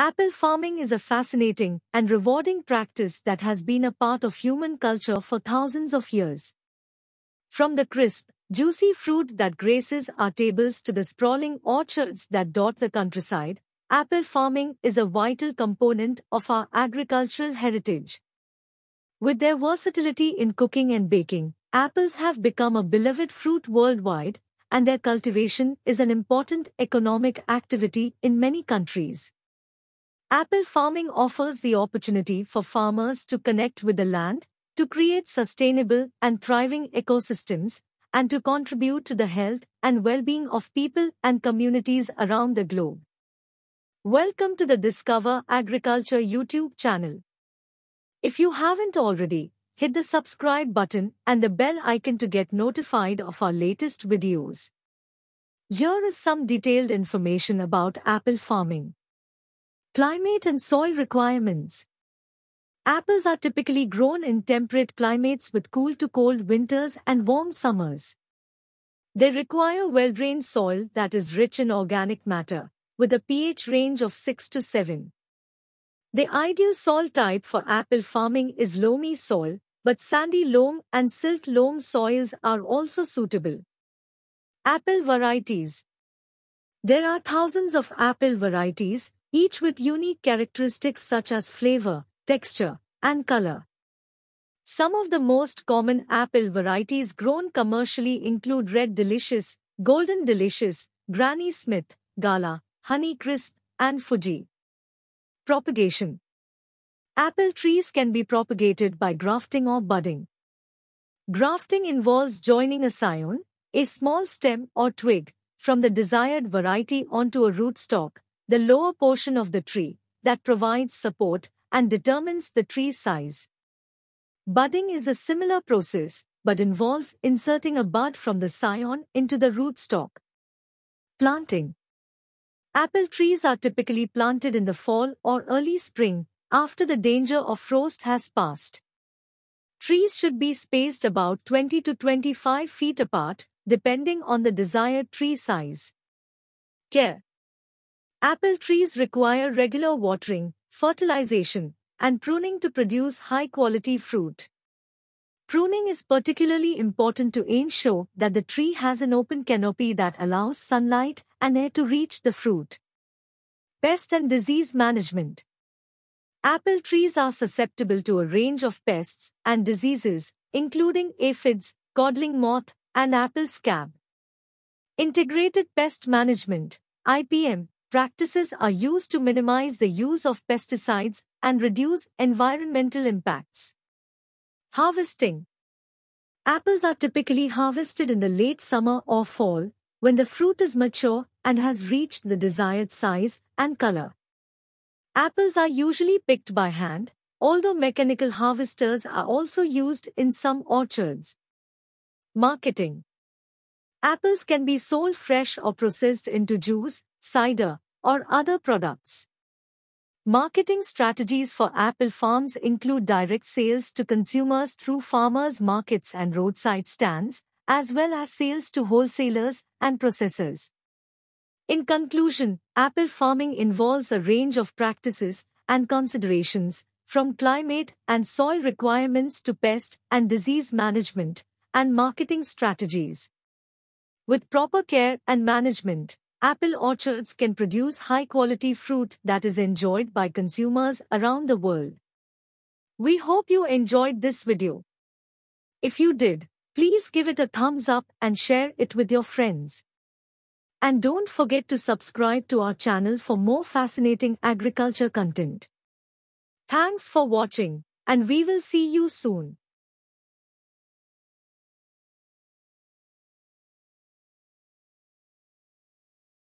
Apple farming is a fascinating and rewarding practice that has been a part of human culture for thousands of years. From the crisp, juicy fruit that graces our tables to the sprawling orchards that dot the countryside, apple farming is a vital component of our agricultural heritage. With their versatility in cooking and baking, apples have become a beloved fruit worldwide, and their cultivation is an important economic activity in many countries. Apple farming offers the opportunity for farmers to connect with the land, to create sustainable and thriving ecosystems, and to contribute to the health and well-being of people and communities around the globe. Welcome to the Discover Agriculture YouTube channel. If you haven't already, hit the subscribe button and the bell icon to get notified of our latest videos. Here is some detailed information about apple farming. Climate and soil requirements. Apples are typically grown in temperate climates with cool to cold winters and warm summers. They require well drained soil that is rich in organic matter, with a pH range of 6 to 7. The ideal soil type for apple farming is loamy soil, but sandy loam and silt loam soils are also suitable. Apple varieties. There are thousands of apple varieties, each with unique characteristics such as flavor, texture, and color. Some of the most common apple varieties grown commercially include Red Delicious, Golden Delicious, Granny Smith, Gala, Honey Crisp, and Fuji. Propagation Apple trees can be propagated by grafting or budding. Grafting involves joining a scion, a small stem or twig, from the desired variety onto a rootstock, the lower portion of the tree, that provides support and determines the tree size. Budding is a similar process, but involves inserting a bud from the scion into the rootstock. Planting Apple trees are typically planted in the fall or early spring, after the danger of frost has passed. Trees should be spaced about 20 to 25 feet apart, depending on the desired tree size. Care Apple trees require regular watering, fertilization, and pruning to produce high-quality fruit. Pruning is particularly important to ensure that the tree has an open canopy that allows sunlight and air to reach the fruit. Pest and disease management. Apple trees are susceptible to a range of pests and diseases, including aphids, codling moth, and apple scab. Integrated Pest Management, IPM, practices are used to minimize the use of pesticides and reduce environmental impacts. Harvesting Apples are typically harvested in the late summer or fall, when the fruit is mature and has reached the desired size and color. Apples are usually picked by hand, although mechanical harvesters are also used in some orchards. Marketing Apples can be sold fresh or processed into juice, cider, or other products. Marketing strategies for apple farms include direct sales to consumers through farmers markets and roadside stands, as well as sales to wholesalers and processors. In conclusion, apple farming involves a range of practices and considerations, from climate and soil requirements to pest and disease management and marketing strategies. With proper care and management, Apple orchards can produce high-quality fruit that is enjoyed by consumers around the world. We hope you enjoyed this video. If you did, please give it a thumbs up and share it with your friends. And don't forget to subscribe to our channel for more fascinating agriculture content. Thanks for watching, and we will see you soon.